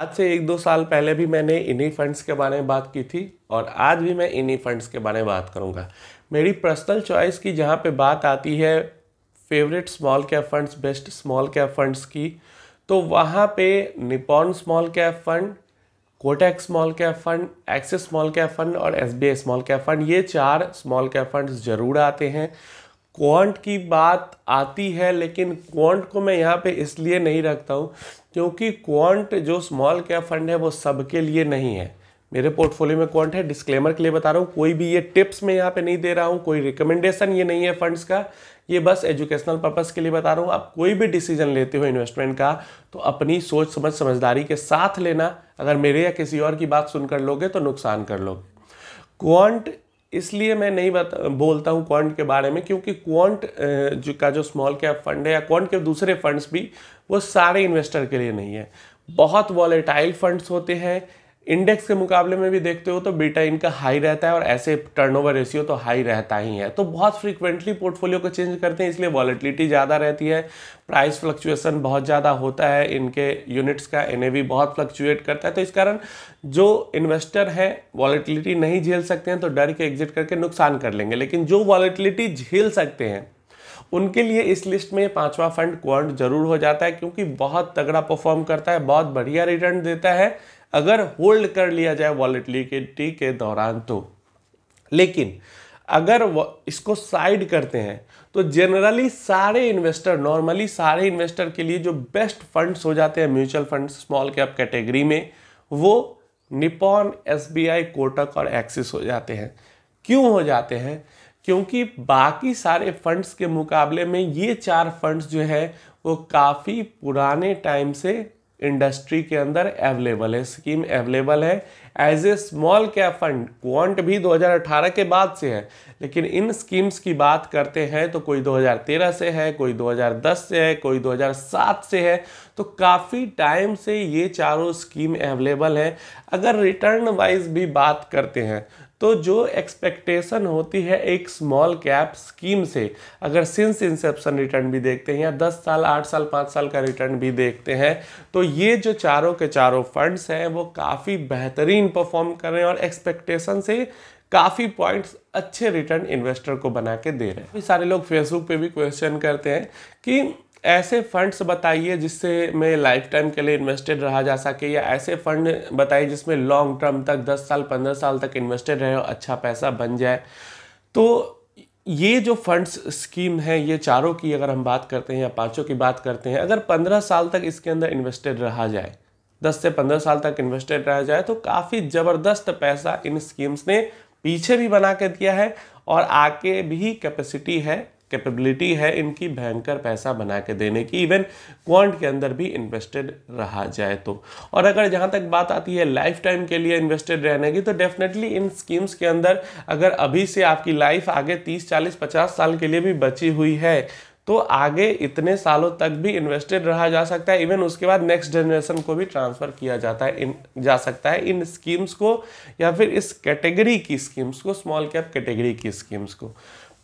आज से एक दो साल पहले भी मैंने इन्हीं फंड्स के बारे में बात की थी और आज भी मैं इन्हीं फंड्स के बारे में बात करूंगा मेरी पर्सनल चॉइस की जहाँ पे बात आती है favourite small cap funds best small cap funds की तो वहाँ पे निपॉन स्मॉल कैप फंड कोटेक्स small cap fund Axis small cap fund और एस स्मॉल कैप फंड ये चार स्मॉल कैप फंड्स ज़रूर आते हैं क्वांट की बात आती है लेकिन क्वांट को मैं यहाँ पे इसलिए नहीं रखता हूँ क्योंकि क्वांट जो स्मॉल कैप फंड है वो सबके लिए नहीं है मेरे पोर्टफोलियो में क्वांट है डिस्क्लेमर के लिए बता रहा हूँ कोई भी ये टिप्स मैं यहाँ पे नहीं दे रहा हूँ कोई रिकमेंडेशन ये नहीं है फंड्स का ये बस एजुकेशनल पर्पज़ के लिए बता रहा हूँ आप कोई भी डिसीजन लेते हो इन्वेस्टमेंट का तो अपनी सोच समझ समझदारी के साथ लेना अगर मेरे या किसी और की बात सुनकर लोगे तो नुकसान कर लोगे क्वांट इसलिए मैं नहीं बता बोलता हूँ क्वांट के बारे में क्योंकि क्वांट जो का जो स्मॉल कैप फंड है या क्वांट के दूसरे फंड्स भी वो सारे इन्वेस्टर के लिए नहीं है बहुत वॉलेटाइल फंड्स होते हैं इंडेक्स के मुकाबले में भी देखते हो तो बीटा इनका हाई रहता है और ऐसे टर्नओवर रेशियो तो हाई रहता ही है तो बहुत फ्रीक्वेंटली पोर्टफोलियो को चेंज करते हैं इसलिए वॉलिटिलिटी ज़्यादा रहती है प्राइस फ्लक्चुएसन बहुत ज़्यादा होता है इनके यूनिट्स का एन बहुत फ्लक्चुएट करता है तो इस कारण जो इन्वेस्टर हैं वॉलिटिलिटी नहीं झेल सकते हैं तो डर के एग्जिट करके नुकसान कर लेंगे लेकिन जो वॉलिटिलिटी झेल सकते हैं उनके लिए इस लिस्ट में पांचवा फंड क्वांट जरूर हो जाता है क्योंकि बहुत तगड़ा परफॉर्म करता है बहुत बढ़िया रिटर्न देता है अगर होल्ड कर लिया जाए वॉलेटिलिटी के दौरान तो लेकिन अगर इसको साइड करते हैं तो जनरली सारे इन्वेस्टर नॉर्मली सारे इन्वेस्टर के लिए जो बेस्ट फंड्स हो जाते हैं mutual fund small cap category में वो निपॉन एस कोटक और एक्सिस हो जाते हैं क्यों हो जाते हैं क्योंकि बाकी सारे फंड्स के मुकाबले में ये चार फंड्स जो है वो काफ़ी पुराने टाइम से इंडस्ट्री के अंदर अवेलेबल है स्कीम अवेलेबल है as a small cap fund quant भी 2018 के बाद से है लेकिन इन स्कीम्स की बात करते हैं तो कोई 2013 से है कोई 2010 से है कोई 2007 से है तो काफ़ी टाइम से ये चारों स्कीम अवेलेबल है अगर रिटर्न वाइज भी बात करते हैं तो जो एक्सपेक्टेशन होती है एक स्मॉल कैप स्कीम से अगर सिंस इंसेप्शन रिटर्न भी देखते हैं या दस साल आठ साल पाँच साल का रिटर्न भी देखते हैं तो ये जो चारों के चारों फंड्स हैं वो काफ़ी बेहतरीन परफॉर्म कर रहे हैं और एक्सपेक्टेशन से काफ़ी पॉइंट्स अच्छे रिटर्न इन्वेस्टर को बना के दे रहे हैं सारे लोग फेसबुक पे भी क्वेश्चन करते हैं कि ऐसे फंड्स बताइए जिससे मैं लाइफ टाइम के लिए इन्वेस्टेड रहा जा सके या ऐसे फंड बताइए जिसमें लॉन्ग टर्म तक 10 साल 15 साल तक इन्वेस्टेड रहे और अच्छा पैसा बन जाए तो ये जो फंड्स स्कीम है ये चारों की अगर हम बात करते हैं या पांचों की बात करते हैं अगर 15 साल तक इसके अंदर इन्वेस्टेड रहा जाए 10 से 15 साल तक इन्वेस्टेड रहा जाए तो काफ़ी ज़बरदस्त पैसा इन स्कीम्स ने पीछे भी बना के दिया है और आके भी कैपेसिटी है कैपेबिलिटी है इनकी भयंकर पैसा बना के देने की इवन क्वांट के अंदर भी इन्वेस्टेड रहा जाए तो और अगर जहाँ तक बात आती है लाइफ टाइम के लिए इन्वेस्टेड रहने की तो डेफिनेटली इन स्कीम्स के अंदर अगर अभी से आपकी लाइफ आगे तीस चालीस पचास साल के लिए भी बची हुई है तो आगे इतने सालों तक भी इन्वेस्टेड रहा जा सकता है इवन उसके बाद नेक्स्ट जनरेशन को भी ट्रांसफ़र किया जाता है इन जा सकता है इन स्कीम्स को या फिर इस कैटेगरी की स्कीम्स को स्मॉल कैप कैटेगरी की स्कीम्स को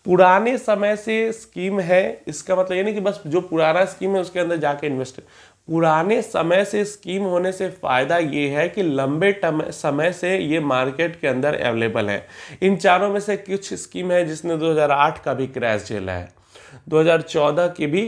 पुराने समय से स्कीम है इसका मतलब ये नहीं कि बस जो पुराना स्कीम है उसके अंदर जाके इन्वेस्ट पुराने समय से स्कीम होने से फ़ायदा ये है कि लंबे समय से ये मार्केट के अंदर अवेलेबल है इन चारों में से कुछ स्कीम है जिसने 2008 का भी क्रैश झेला है 2014 की भी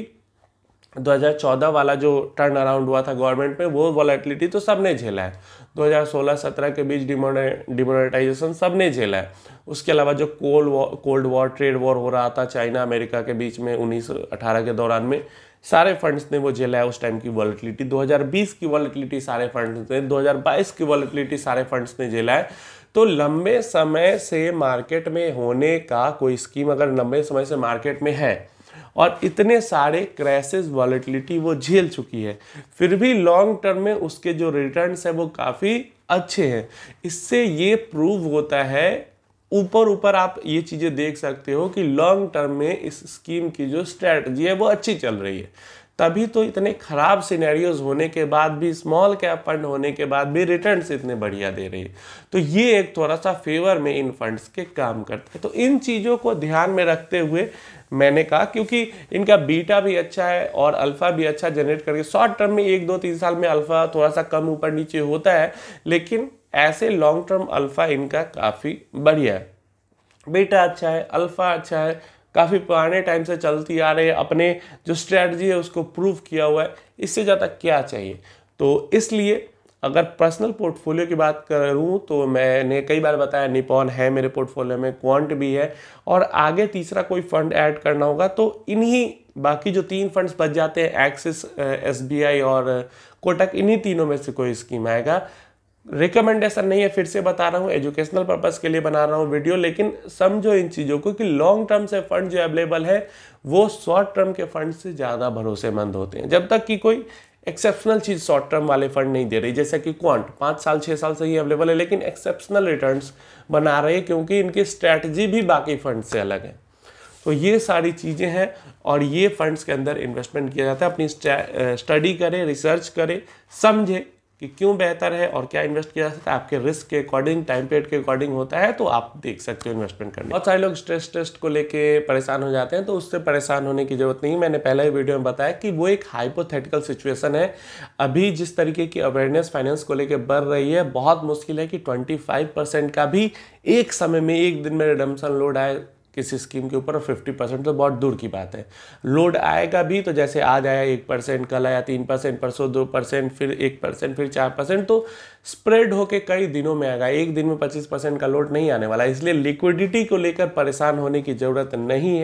2014 वाला जो टर्न अराउंड हुआ था गवर्नमेंट में वो वॉलेटिलिटी तो सब ने झेला है 2016-17 के बीच डिमोनेटाइजेशन सब ने झेला है उसके अलावा जो cold war cold war trade war हो रहा था चाइना अमेरिका के बीच में उन्नीस अठारह के दौरान में सारे फंड्स ने वो झेला है उस टाइम की वॉलेटिलिटी 2020 की वॉलेटिलिटी सारे फंड्स ने 2022 की वॉलेटिलिटी सारे फंड्स ने झेला है तो लंबे समय से मार्केट में होने का कोई स्कीम अगर लंबे समय से मार्केट में है और इतने सारे क्रैसेस वॉलिटिलिटी वो झेल चुकी है फिर भी लॉन्ग टर्म में उसके जो रिटर्न है वो काफ़ी अच्छे हैं इससे ये प्रूव होता है ऊपर ऊपर आप ये चीज़ें देख सकते हो कि लॉन्ग टर्म में इस स्कीम की जो स्ट्रैटी है वो अच्छी चल रही है तभी तो इतने ख़राब सिनेरियोज होने के बाद भी स्मॉल कैप फंड होने के बाद भी रिटर्न इतने बढ़िया दे रही तो ये एक थोड़ा सा फेवर में इन फंड्स के काम करते हैं तो इन चीज़ों को ध्यान में रखते हुए मैंने कहा क्योंकि इनका बीटा भी अच्छा है और अल्फ़ा भी अच्छा जनरेट करके शॉर्ट टर्म में एक दो तीन साल में अल्फ़ा थोड़ा सा कम ऊपर नीचे होता है लेकिन ऐसे लॉन्ग टर्म अल्फ़ा इनका काफ़ी बढ़िया है बीटा अच्छा है अल्फ़ा अच्छा है काफ़ी पुराने टाइम से चलती आ रही है अपने जो स्ट्रैटी है उसको प्रूव किया हुआ है इससे ज़्यादा क्या चाहिए तो इसलिए अगर पर्सनल पोर्टफोलियो की बात करूँ तो मैंने कई बार बताया निपॉन है मेरे पोर्टफोलियो में क्वांट भी है और आगे तीसरा कोई फंड ऐड करना होगा तो इन्हीं बाकी जो तीन फंड्स बच जाते हैं एक्सिस एसबीआई और कोटक इन्हीं तीनों में से कोई स्कीम आएगा रिकमेंडेशन नहीं है फिर से बता रहा हूँ एजुकेशनल पर्पज़ के लिए बना रहा हूँ वीडियो लेकिन समझो इन चीज़ों को कि लॉन्ग टर्म से फंड जो अवेलेबल है वो शॉर्ट टर्म के फंड से ज़्यादा भरोसेमंद होते हैं जब तक कि कोई एक्सेप्शनल चीज़ शॉर्ट टर्म वाले फंड नहीं दे रही जैसे कि क्वांट पाँच साल छः साल से ही अवेलेबल है लेकिन एक्सेप्शनल रिटर्न बना रहे हैं क्योंकि इनकी स्ट्रैटेजी भी बाकी फंड से अलग है तो ये सारी चीज़ें हैं और ये फंड्स के अंदर इन्वेस्टमेंट किया जाता है अपनी स्टडी करें रिसर्च करें समझें कि क्यों बेहतर है और क्या इन्वेस्ट किया जा सकता है आपके रिस्क के अकॉर्डिंग टाइम पीरियड के अकॉर्डिंग होता है तो आप देख सकते हो इन्वेस्टमेंट करने बहुत सारे लोग स्ट्रेस टेस्ट को लेके परेशान हो जाते हैं तो उससे परेशान होने की जरूरत नहीं मैंने पहले ही वीडियो में बताया कि वो एक हाइपोथेटिकल सिचुएसन है अभी जिस तरीके की अवेयरनेस फाइनेंस को लेकर बढ़ रही है बहुत मुश्किल है कि ट्वेंटी का भी एक समय में एक दिन में रिडम्सन लोड आए किसी स्कीम के ऊपर फिफ्टी परसेंट तो बहुत दूर की बात है लोड आएगा भी तो जैसे आज आया एक परसेंट कल आया तीन परसेंट परसों दो परसेंट फिर एक परसेंट फिर चार परसेंट तो स्प्रेड होके कई दिनों में आएगा एक दिन में पच्चीस परसेंट का लोड नहीं आने वाला इसलिए लिक्विडिटी को लेकर परेशान होने की ज़रूरत नहीं है